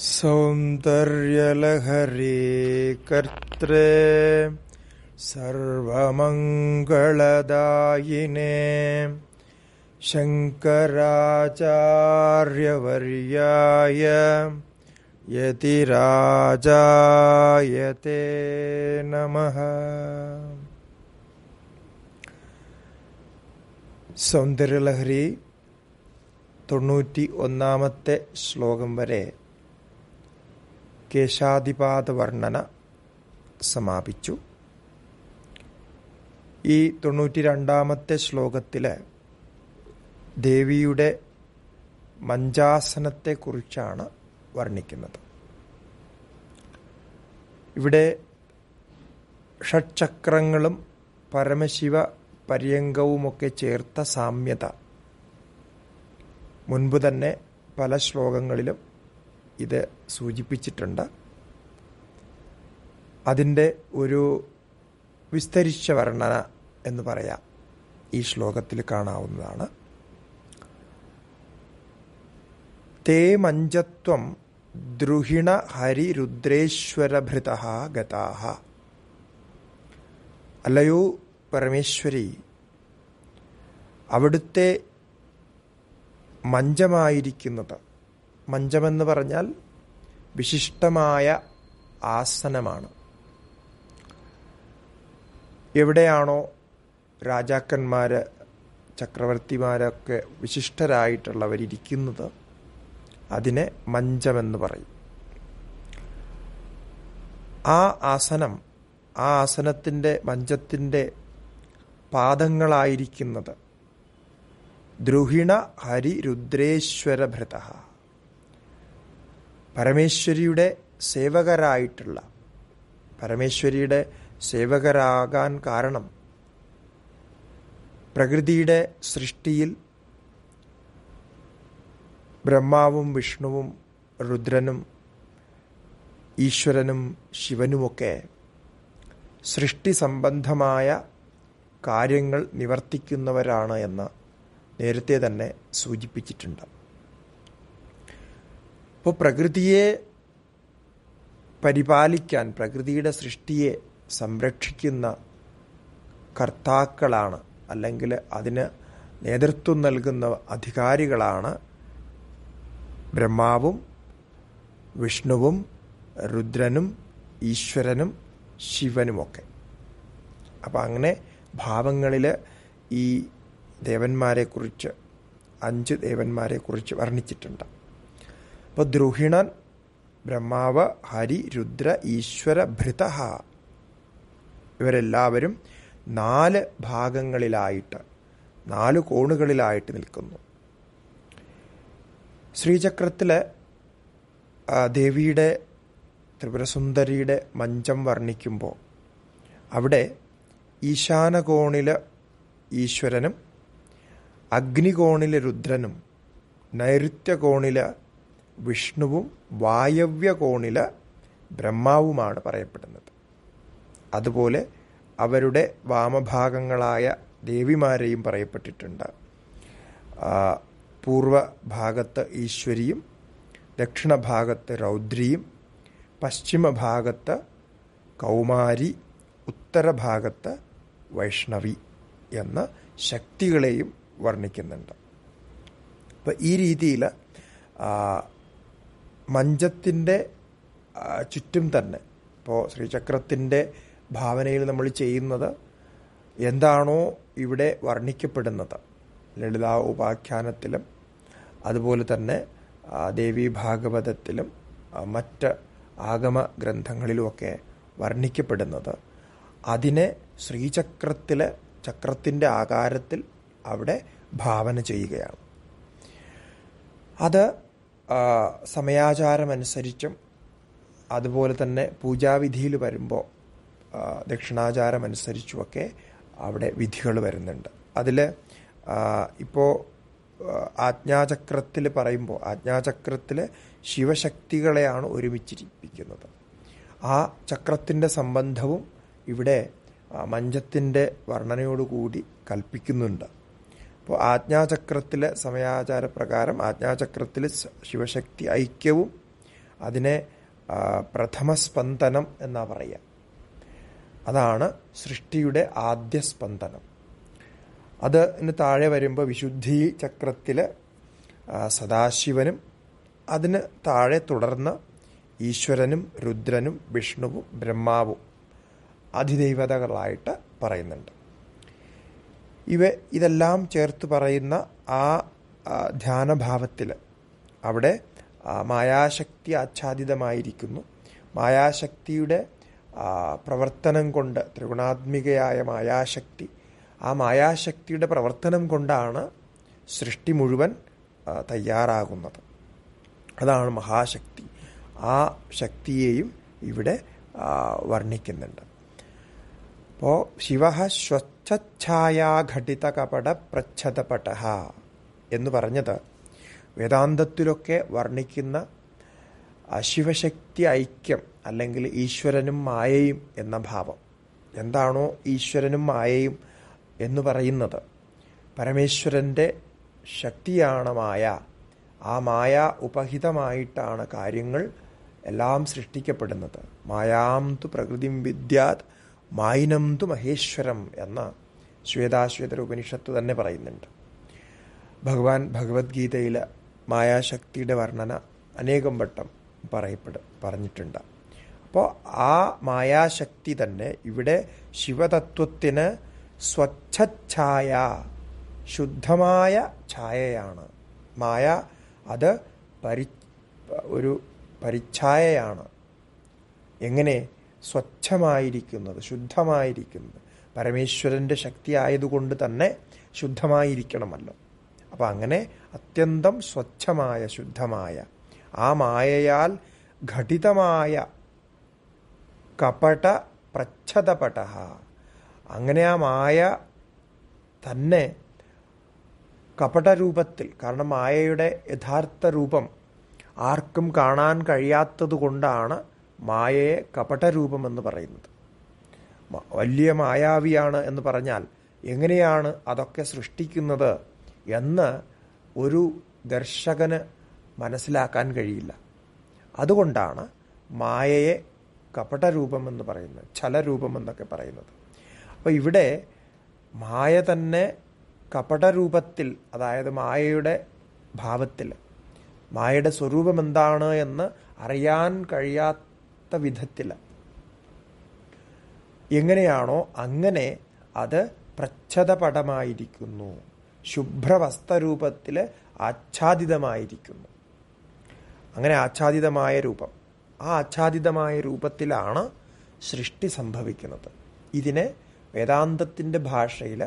सौन्दर्यलहरे कर्त्रे सर्वमङ्गलदायिने शङ्कराचार्यवर्याय यतिराजायते नमः സൗന്ദര്യലഹരി തൊണ്ണൂറ്റി ഒന്നാമത്തെ ശ്ലോകം വരെ കേശാധിപാത വർണ്ണന സമാപിച്ചു ഈ തൊണ്ണൂറ്റി രണ്ടാമത്തെ ശ്ലോകത്തിലെ ദേവിയുടെ മഞ്ചാസനത്തെക്കുറിച്ചാണ് വർണ്ണിക്കുന്നത് ഇവിടെ ഷഡ്ചക്രങ്ങളും പരമശിവ പര്യങ്കവുമൊക്കെ ചേർത്ത സാമ്യത മുൻപ് തന്നെ പല ശ്ലോകങ്ങളിലും ഇത് സൂചിപ്പിച്ചിട്ടുണ്ട് അതിൻ്റെ ഒരു വിസ്തരിച്ച വർണ്ണന എന്ന് പറയാം ഈ ശ്ലോകത്തിൽ കാണാവുന്നതാണ് തേ മഞ്ചത്വം ദ്രുഹിണ ഹരിരുദ്രേശ്വരഭൃത ഗതാഹ അല്ലയോ പരമേശ്വരി അവിടുത്തെ മഞ്ചമായിരിക്കുന്നത് മഞ്ചമെന്ന് പറഞ്ഞാൽ വിശിഷ്ടമായ ആസനമാണ് എവിടെയാണോ രാജാക്കന്മാർ ചക്രവർത്തിമാരൊക്കെ വിശിഷ്ടരായിട്ടുള്ളവരിയ്ക്കുന്നത് അതിനെ മഞ്ചമെന്ന് പറയും ആ ആസനം ആ ആസനത്തിൻ്റെ മഞ്ചത്തിൻ്റെ പാദങ്ങളായിരിക്കുന്നത് ദ്രുഹിണ ഹരിരുദ്രേശ്വരഭൃത പരമേശ്വരിയുടെ സേവകരായിട്ടുള്ള പരമേശ്വരിയുടെ സേവകരാകാൻ കാരണം പ്രകൃതിയുടെ സൃഷ്ടിയിൽ ബ്രഹ്മാവും വിഷ്ണുവും രുദ്രനും ഈശ്വരനും ശിവനുമൊക്കെ സൃഷ്ടി സംബന്ധമായ കാര്യങ്ങൾ നിവർത്തിക്കുന്നവരാണ് എന്ന് നേരത്തെ തന്നെ സൂചിപ്പിച്ചിട്ടുണ്ട് അപ്പോൾ പ്രകൃതിയെ പരിപാലിക്കാൻ പ്രകൃതിയുടെ സൃഷ്ടിയെ സംരക്ഷിക്കുന്ന കർത്താക്കളാണ് അല്ലെങ്കിൽ അതിന് നേതൃത്വം നൽകുന്ന അധികാരികളാണ് ബ്രഹ്മാവും വിഷ്ണുവും രുദ്രനും ഈശ്വരനും ശിവനുമൊക്കെ അപ്പം അങ്ങനെ ഭാവങ്ങളിൽ ഈ ദേവന്മാരെക്കുറിച്ച് അഞ്ച് ദേവന്മാരെക്കുറിച്ച് വർണ്ണിച്ചിട്ടുണ്ട് അപ്പൊ ദ്രുഹിണൻ ബ്രഹ്മാവ് ഹരി രുദ്ര ഈശ്വര ഭൃത ഇവരെല്ലാവരും നാല് ഭാഗങ്ങളിലായിട്ട് നാല് കോണുകളിലായിട്ട് നിൽക്കുന്നു ശ്രീചക്രത്തിലെ ദേവിയുടെ ത്രിപുരസുന്ദരിയുടെ മഞ്ചം വർണ്ണിക്കുമ്പോൾ അവിടെ ഈശാനകോണില് ഈശ്വരനും അഗ്നികോണിൽ രുദ്രനും നൈരുത്യകോണിൽ വിഷ്ണുവും വായവ്യകോണില ബ്രഹ്മാവുമാണ് പറയപ്പെടുന്നത് അതുപോലെ അവരുടെ വാമഭാഗങ്ങളായ ദേവിമാരെയും പറയപ്പെട്ടിട്ടുണ്ട് പൂർവഭാഗത്ത് ഈശ്വരിയും ദക്ഷിണഭാഗത്ത് രൗദ്രിയും പശ്ചിമഭാഗത്ത് കൗമാരി ഉത്തരഭാഗത്ത് വൈഷ്ണവി എന്ന ശക്തികളെയും വർണ്ണിക്കുന്നുണ്ട് അപ്പോൾ ഈ രീതിയിൽ മഞ്ചത്തിൻ്റെ ചുറ്റും തന്നെ ഇപ്പോൾ ശ്രീചക്രത്തിൻ്റെ ഭാവനയിൽ നമ്മൾ ചെയ്യുന്നത് എന്താണോ ഇവിടെ വർണ്ണിക്കപ്പെടുന്നത് ലളിതാ ഉപാഖ്യാനത്തിലും അതുപോലെ തന്നെ ദേവി ഭാഗവതത്തിലും മറ്റ് ആഗമ ഗ്രന്ഥങ്ങളിലുമൊക്കെ വർണ്ണിക്കപ്പെടുന്നത് അതിനെ ശ്രീചക്രത്തിലെ ചക്രത്തിൻ്റെ ആകാരത്തിൽ അവിടെ ഭാവന ചെയ്യുകയാണ് അത് സമയാചാരമനുസരിച്ചും അതുപോലെ തന്നെ പൂജാവിധിയിൽ വരുമ്പോൾ ദക്ഷിണാചാരമനുസരിച്ചുമൊക്കെ അവിടെ വിധികൾ വരുന്നുണ്ട് അതിൽ ഇപ്പോൾ ആജ്ഞാചക്രത്തിൽ പറയുമ്പോൾ ആജ്ഞാചക്രത്തിൽ ശിവശക്തികളെയാണ് ഒരുമിച്ചിരിപ്പിക്കുന്നത് ആ ചക്രത്തിൻ്റെ സംബന്ധവും ഇവിടെ മഞ്ചത്തിൻ്റെ വർണ്ണനയോടുകൂടി കൽപ്പിക്കുന്നുണ്ട് അപ്പോൾ ആജ്ഞാചക്രത്തിലെ സമയാചാര പ്രകാരം ആജ്ഞാചക്രത്തിൽ ശിവശക്തി ഐക്യവും അതിനെ പ്രഥമസ്പന്ദനം സ്പന്ദനം എന്നാ പറയുക അതാണ് സൃഷ്ടിയുടെ ആദ്യ സ്പന്ദനം അതിന് താഴെ വരുമ്പോൾ വിശുദ്ധി ചക്രത്തിൽ സദാശിവനും അതിന് താഴെ തുടർന്ന് ഈശ്വരനും രുദ്രനും വിഷ്ണുവും ബ്രഹ്മാവും അതിദൈവതകളായിട്ട് പറയുന്നുണ്ട് ഇവ ഇതെല്ലാം ചേർത്ത് പറയുന്ന ആ ധ്യാനഭാവത്തിൽ അവിടെ മായാശക്തി ആച്ഛാദിതമായിരിക്കുന്നു മായാശക്തിയുടെ പ്രവർത്തനം കൊണ്ട് ത്രിഗുണാത്മികയായ മായാശക്തി ആ മായാശക്തിയുടെ പ്രവർത്തനം കൊണ്ടാണ് സൃഷ്ടി മുഴുവൻ തയ്യാറാകുന്നത് അതാണ് മഹാശക്തി ആ ശക്തിയെയും ഇവിടെ വർണ്ണിക്കുന്നുണ്ട് അപ്പോ ശിവ സ്വച്ഛായാഘടിത കപട പ്രച്ഛദപട എന്ന് പറഞ്ഞത് വേദാന്തത്തിലൊക്കെ വർണ്ണിക്കുന്ന അശിവശക്തി ഐക്യം അല്ലെങ്കിൽ ഈശ്വരനും മായയും എന്ന ഭാവം എന്താണോ ഈശ്വരനും മായയും എന്ന് പറയുന്നത് പരമേശ്വരൻ്റെ ശക്തിയാണ് മായ ആ മായ ഉപഹിതമായിട്ടാണ് കാര്യങ്ങൾ എല്ലാം സൃഷ്ടിക്കപ്പെടുന്നത് മായാം തു പ്രകൃതിം വിദ്യാത് മായിനംതു മഹേശ്വരം എന്ന ശ്വേതാശ്വേതര ഉപനിഷത്ത് തന്നെ പറയുന്നുണ്ട് ഭഗവാൻ ഭഗവത്ഗീതയിൽ മായാശക്തിയുടെ വർണ്ണന അനേകം വട്ടം പറയപ്പെട് പറഞ്ഞിട്ടുണ്ട് അപ്പോൾ ആ മായാശക്തി തന്നെ ഇവിടെ ശിവതത്വത്തിന് സ്വച്ഛായ ശുദ്ധമായ ഛായയാണ് മായ അത് പരി ഒരു പരിച്ഛായയാണ് എങ്ങനെ സ്വച്ഛമായിരിക്കുന്നത് ശുദ്ധമായിരിക്കുന്നത് പരമേശ്വരൻ്റെ ശക്തി ആയതുകൊണ്ട് തന്നെ ശുദ്ധമായിരിക്കണമല്ലോ അപ്പം അങ്ങനെ അത്യന്തം സ്വച്ഛമായ ശുദ്ധമായ ആ മായയാൽ ഘടിതമായ കപട പ്രച്ഛതപട അങ്ങനെ ആ മായ തന്നെ കപടരൂപത്തിൽ കാരണം മായയുടെ യഥാർത്ഥ രൂപം ആർക്കും കാണാൻ കഴിയാത്തതുകൊണ്ടാണ് കൊണ്ടാണ് മായയെ കപടരൂപമെന്ന് പറയുന്നത് വലിയ മായാവിയാണ് എന്ന് പറഞ്ഞാൽ എങ്ങനെയാണ് അതൊക്കെ സൃഷ്ടിക്കുന്നത് എന്ന് ഒരു ദർശകന് മനസ്സിലാക്കാൻ കഴിയില്ല അതുകൊണ്ടാണ് മായയെ കപടരൂപമെന്ന് പറയുന്നത് ഛലരൂപമെന്നൊക്കെ പറയുന്നത് അപ്പോൾ ഇവിടെ മായ തന്നെ കപടരൂപത്തിൽ അതായത് മായയുടെ ഭാവത്തിൽ മായയുടെ സ്വരൂപം എന്താണ് എന്ന് അറിയാൻ കഴിയാത്ത തക്കത്ത വിധത്തിൽ എങ്ങനെയാണോ അങ്ങനെ അത് പ്രച്ഛദപടമായിരിക്കുന്നു ശുഭ്രവസ്ത്രരൂപത്തിൽ ആച്ഛാദിതമായിരിക്കുന്നു അങ്ങനെ ആച്ഛാദിതമായ രൂപം ആ ആച്ഛാദിതമായ രൂപത്തിലാണ് സൃഷ്ടി സംഭവിക്കുന്നത് ഇതിനെ വേദാന്തത്തിൻ്റെ ഭാഷയിൽ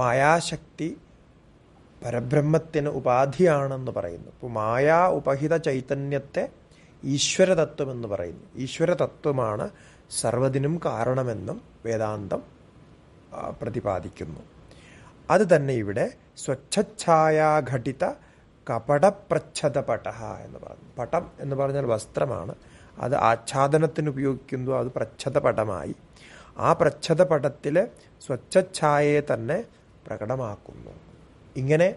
മായാശക്തി പരബ്രഹ്മത്തിന് ഉപാധിയാണെന്ന് പറയുന്നു ഇപ്പോൾ മായാ ഉപഹിത ചൈതന്യത്തെ ഈശ്വരതത്വം എന്ന് പറയുന്നു ഈശ്വരതത്വമാണ് സർവതിനും കാരണമെന്നും വേദാന്തം പ്രതിപാദിക്കുന്നു അത് തന്നെ ഇവിടെ സ്വച്ഛഛായാഘടിത പട എന്ന് പറഞ്ഞു പടം എന്ന് പറഞ്ഞാൽ വസ്ത്രമാണ് അത് ആച്ഛാദനത്തിന് ഉപയോഗിക്കുന്നു അത് പടമായി ആ പടത്തിൽ സ്വച്ഛഛായയെ തന്നെ പ്രകടമാക്കുന്നു ഇങ്ങനെ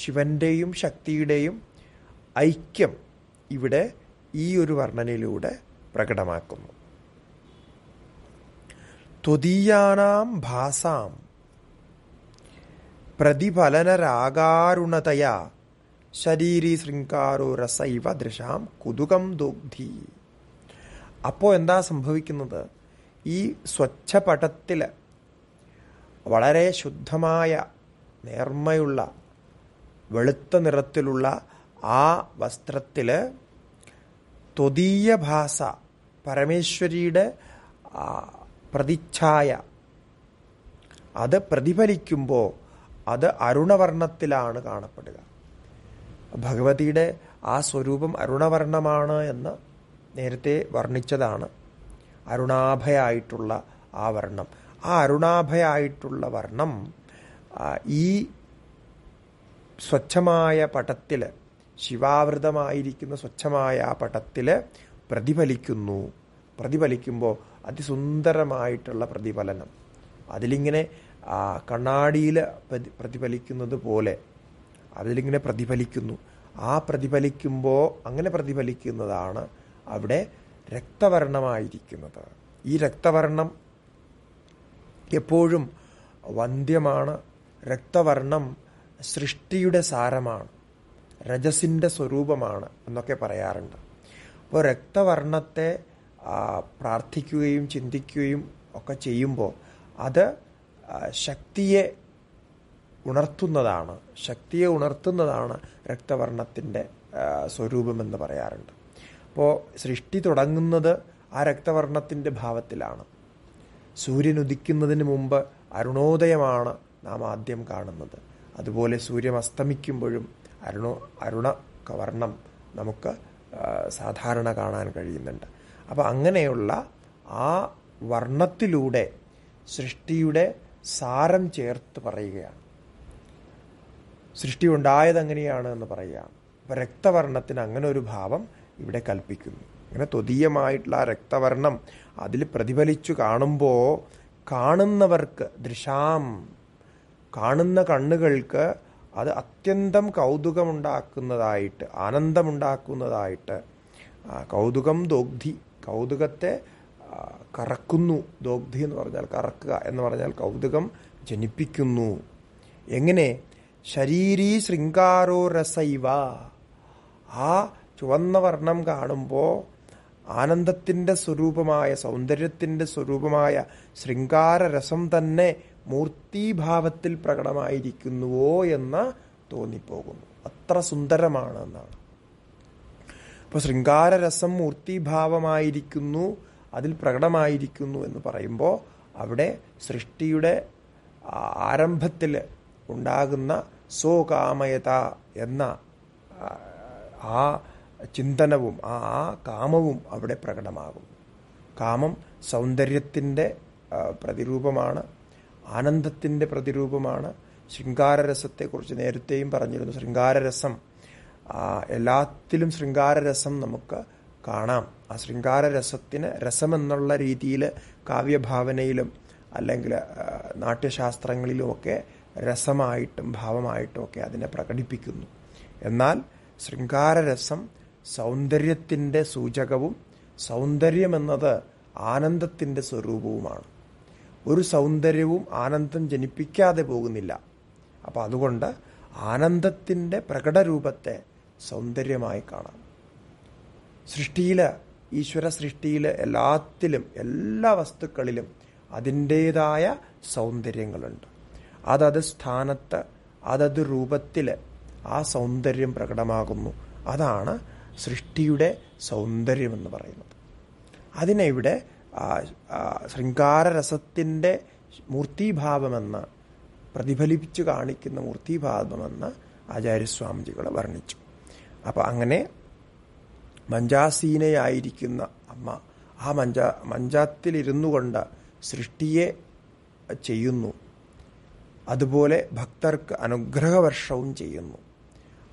ശിവന്റെയും ശക്തിയുടെയും ഐക്യം ഇവിടെ ഈ ഒരു വർണ്ണനയിലൂടെ പ്രകടമാക്കുന്നു ത്വദീയാനാം ഭാസാം പ്രതിഫലനരാകാരുണതയാ ശരീരി ശൃംഗാരോ രസൈവ ദൃശാം കുതുകം ദുഗ്ധി അപ്പോൾ എന്താ സംഭവിക്കുന്നത് ഈ സ്വച്ഛപടത്തിൽ വളരെ ശുദ്ധമായ നേർമ്മയുള്ള വെളുത്ത നിറത്തിലുള്ള ആ വസ്ത്രത്തിൽ ത്വതീയ ഭാഷ പരമേശ്വരിയുടെ പ്രതിച്ഛായ അത് പ്രതിഫലിക്കുമ്പോൾ അത് അരുണവർണ്ണത്തിലാണ് കാണപ്പെടുക ഭഗവതിയുടെ ആ സ്വരൂപം അരുണവർണ്ണമാണ് എന്ന് നേരത്തെ വർണ്ണിച്ചതാണ് അരുണാഭയായിട്ടുള്ള ആ വർണ്ണം ആ അരുണാഭയായിട്ടുള്ള വർണ്ണം ഈ സ്വച്ഛമായ പടത്തിൽ ശിവാവൃതമായിരിക്കുന്ന സ്വച്ഛമായ ആ പടത്തിൽ പ്രതിഫലിക്കുന്നു പ്രതിഫലിക്കുമ്പോൾ അതിസുന്ദരമായിട്ടുള്ള പ്രതിഫലനം അതിലിങ്ങനെ കണ്ണാടിയിൽ പ്രതിഫലിക്കുന്നത് പോലെ അതിലിങ്ങനെ പ്രതിഫലിക്കുന്നു ആ പ്രതിഫലിക്കുമ്പോൾ അങ്ങനെ പ്രതിഫലിക്കുന്നതാണ് അവിടെ രക്തവർണമായിരിക്കുന്നത് ഈ രക്തവർണം എപ്പോഴും വന്ധ്യമാണ് രക്തവർണം സൃഷ്ടിയുടെ സാരമാണ് രജസിൻ്റെ സ്വരൂപമാണ് എന്നൊക്കെ പറയാറുണ്ട് അപ്പോൾ രക്തവർണ്ണത്തെ പ്രാർത്ഥിക്കുകയും ചിന്തിക്കുകയും ഒക്കെ ചെയ്യുമ്പോൾ അത് ശക്തിയെ ഉണർത്തുന്നതാണ് ശക്തിയെ ഉണർത്തുന്നതാണ് രക്തവർണ്ണത്തിൻ്റെ സ്വരൂപമെന്ന് പറയാറുണ്ട് അപ്പോൾ സൃഷ്ടി തുടങ്ങുന്നത് ആ രക്തവർണ്ണത്തിൻ്റെ ഭാവത്തിലാണ് സൂര്യൻ ഉദിക്കുന്നതിന് മുമ്പ് അരുണോദയമാണ് നാം ആദ്യം കാണുന്നത് അതുപോലെ സൂര്യൻ അസ്തമിക്കുമ്പോഴും അരുണോ അരുണ കവർണം നമുക്ക് സാധാരണ കാണാൻ കഴിയുന്നുണ്ട് അപ്പോൾ അങ്ങനെയുള്ള ആ വർണ്ണത്തിലൂടെ സൃഷ്ടിയുടെ സാരം ചേർത്ത് പറയുകയാണ് സൃഷ്ടി ഉണ്ടായത് എങ്ങനെയാണ് എന്ന് പറയുക അപ്പോൾ രക്തവർണ്ണത്തിന് അങ്ങനെ ഒരു ഭാവം ഇവിടെ കൽപ്പിക്കുന്നു അങ്ങനെ ത്വതീയമായിട്ടുള്ള രക്തവർണം അതിൽ പ്രതിഫലിച്ചു കാണുമ്പോൾ കാണുന്നവർക്ക് ദൃശാം കാണുന്ന കണ്ണുകൾക്ക് അത് അത്യന്തം കൗതുകമുണ്ടാക്കുന്നതായിട്ട് ആനന്ദമുണ്ടാക്കുന്നതായിട്ട് കൗതുകം ദോഗ്ധി കൗതുകത്തെ കറക്കുന്നു ദോഗ്ധി എന്ന് പറഞ്ഞാൽ കറക്കുക എന്ന് പറഞ്ഞാൽ കൗതുകം ജനിപ്പിക്കുന്നു എങ്ങനെ ശരീരീ ശൃംഗാരോ രസൈവ ആ ചുവന്ന വർണ്ണം കാണുമ്പോൾ ആനന്ദത്തിൻ്റെ സ്വരൂപമായ സൗന്ദര്യത്തിൻ്റെ സ്വരൂപമായ ശൃംഗാരരസം തന്നെ മൂർത്തിഭാവത്തിൽ പ്രകടമായിരിക്കുന്നുവോ എന്ന് തോന്നിപ്പോകുന്നു അത്ര സുന്ദരമാണ് എന്നാണ് അപ്പൊ ശൃംഗാരരസം മൂർത്തിഭാവമായിരിക്കുന്നു അതിൽ പ്രകടമായിരിക്കുന്നു എന്ന് പറയുമ്പോൾ അവിടെ സൃഷ്ടിയുടെ ആരംഭത്തിൽ ഉണ്ടാകുന്ന സ്വകാമയത എന്ന ആ ചിന്തനവും ആ കാമവും അവിടെ പ്രകടമാകും കാമം സൗന്ദര്യത്തിൻ്റെ പ്രതിരൂപമാണ് ആനന്ദത്തിൻ്റെ പ്രതിരൂപമാണ് ശൃംഗാരരസത്തെക്കുറിച്ച് നേരത്തെയും പറഞ്ഞിരുന്നു ശൃംഗാരരസം എല്ലാത്തിലും ശൃംഗാരരസം നമുക്ക് കാണാം ആ ശൃംഗാരരസത്തിന് രസമെന്നുള്ള രീതിയിൽ കാവ്യഭാവനയിലും അല്ലെങ്കിൽ നാട്യശാസ്ത്രങ്ങളിലുമൊക്കെ രസമായിട്ടും ഭാവമായിട്ടുമൊക്കെ ഒക്കെ അതിനെ പ്രകടിപ്പിക്കുന്നു എന്നാൽ ശൃംഗാരരസം സൗന്ദര്യത്തിൻ്റെ സൂചകവും സൗന്ദര്യമെന്നത് ആനന്ദത്തിൻ്റെ സ്വരൂപവുമാണ് ഒരു സൗന്ദര്യവും ആനന്ദം ജനിപ്പിക്കാതെ പോകുന്നില്ല അപ്പം അതുകൊണ്ട് ആനന്ദത്തിൻ്റെ പ്രകടരൂപത്തെ സൗന്ദര്യമായി കാണാം സൃഷ്ടിയിൽ ഈശ്വര സൃഷ്ടിയിൽ എല്ലാത്തിലും എല്ലാ വസ്തുക്കളിലും അതിൻ്റേതായ സൗന്ദര്യങ്ങളുണ്ട് അതത് സ്ഥാനത്ത് അതത് രൂപത്തിൽ ആ സൗന്ദര്യം പ്രകടമാകുന്നു അതാണ് സൃഷ്ടിയുടെ സൗന്ദര്യമെന്ന് പറയുന്നത് അതിനെ ഇവിടെ ശൃംഗാരരസത്തിൻ്റെ മൂർത്തിഭാവമെന്ന് പ്രതിഫലിപ്പിച്ചു കാണിക്കുന്ന മൂർത്തിഭാവമെന്ന് ആചാര്യസ്വാമിജികൾ വർണ്ണിച്ചു അപ്പോൾ അങ്ങനെ മഞ്ചാസീനയായിരിക്കുന്ന അമ്മ ആ മഞ്ച മഞ്ചാത്തിലിരുന്നു കൊണ്ട് സൃഷ്ടിയെ ചെയ്യുന്നു അതുപോലെ ഭക്തർക്ക് അനുഗ്രഹവർഷവും ചെയ്യുന്നു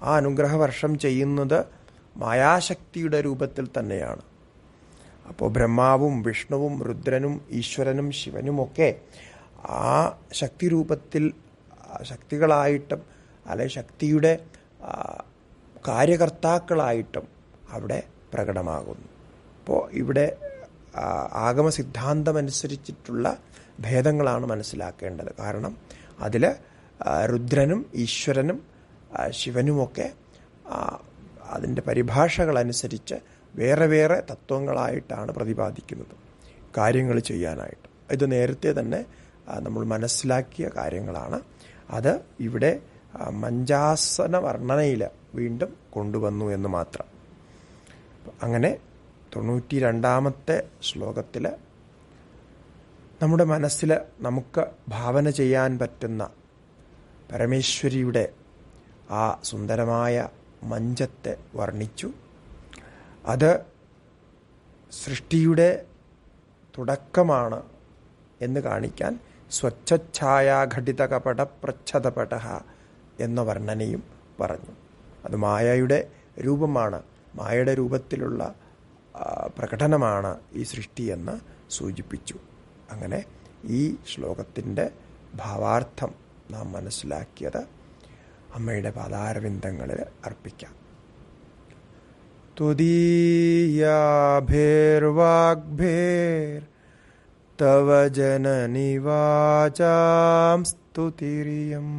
ആ അനുഗ്രഹവർഷം ചെയ്യുന്നത് മായാശക്തിയുടെ രൂപത്തിൽ തന്നെയാണ് അപ്പോൾ ബ്രഹ്മാവും വിഷ്ണുവും രുദ്രനും ഈശ്വരനും ശിവനുമൊക്കെ ആ ശക്തി രൂപത്തിൽ ശക്തികളായിട്ടും അല്ലെ ശക്തിയുടെ കാര്യകർത്താക്കളായിട്ടും അവിടെ പ്രകടമാകുന്നു അപ്പോൾ ഇവിടെ ആഗമ സിദ്ധാന്തമനുസരിച്ചിട്ടുള്ള ഭേദങ്ങളാണ് മനസ്സിലാക്കേണ്ടത് കാരണം അതിൽ രുദ്രനും ഈശ്വരനും ശിവനുമൊക്കെ അതിൻ്റെ പരിഭാഷകളനുസരിച്ച് വേറെ വേറെ തത്വങ്ങളായിട്ടാണ് പ്രതിപാദിക്കുന്നത് കാര്യങ്ങൾ ചെയ്യാനായിട്ട് ഇത് നേരത്തെ തന്നെ നമ്മൾ മനസ്സിലാക്കിയ കാര്യങ്ങളാണ് അത് ഇവിടെ മഞ്ചാസന വർണ്ണനയിൽ വീണ്ടും കൊണ്ടുവന്നു എന്ന് മാത്രം അങ്ങനെ തൊണ്ണൂറ്റി രണ്ടാമത്തെ ശ്ലോകത്തിൽ നമ്മുടെ മനസ്സിൽ നമുക്ക് ഭാവന ചെയ്യാൻ പറ്റുന്ന പരമേശ്വരിയുടെ ആ സുന്ദരമായ മഞ്ചത്തെ വർണ്ണിച്ചു അത് സൃഷ്ടിയുടെ തുടക്കമാണ് എന്ന് കാണിക്കാൻ സ്വച്ഛഛായാഘടിത കപട പ്രച്ഛതപട എന്ന വർണ്ണനയും പറഞ്ഞു അത് മായയുടെ രൂപമാണ് മായയുടെ രൂപത്തിലുള്ള പ്രകടനമാണ് ഈ സൃഷ്ടിയെന്ന് സൂചിപ്പിച്ചു അങ്ങനെ ഈ ശ്ലോകത്തിൻ്റെ ഭാവാർത്ഥം നാം മനസ്സിലാക്കിയത് അമ്മയുടെ പാതാരവിന്ദങ്ങളിൽ അർപ്പിക്കാം तुदीयाभिर्वाग्भेर् तव जननिवाचां स्तुतिरियम्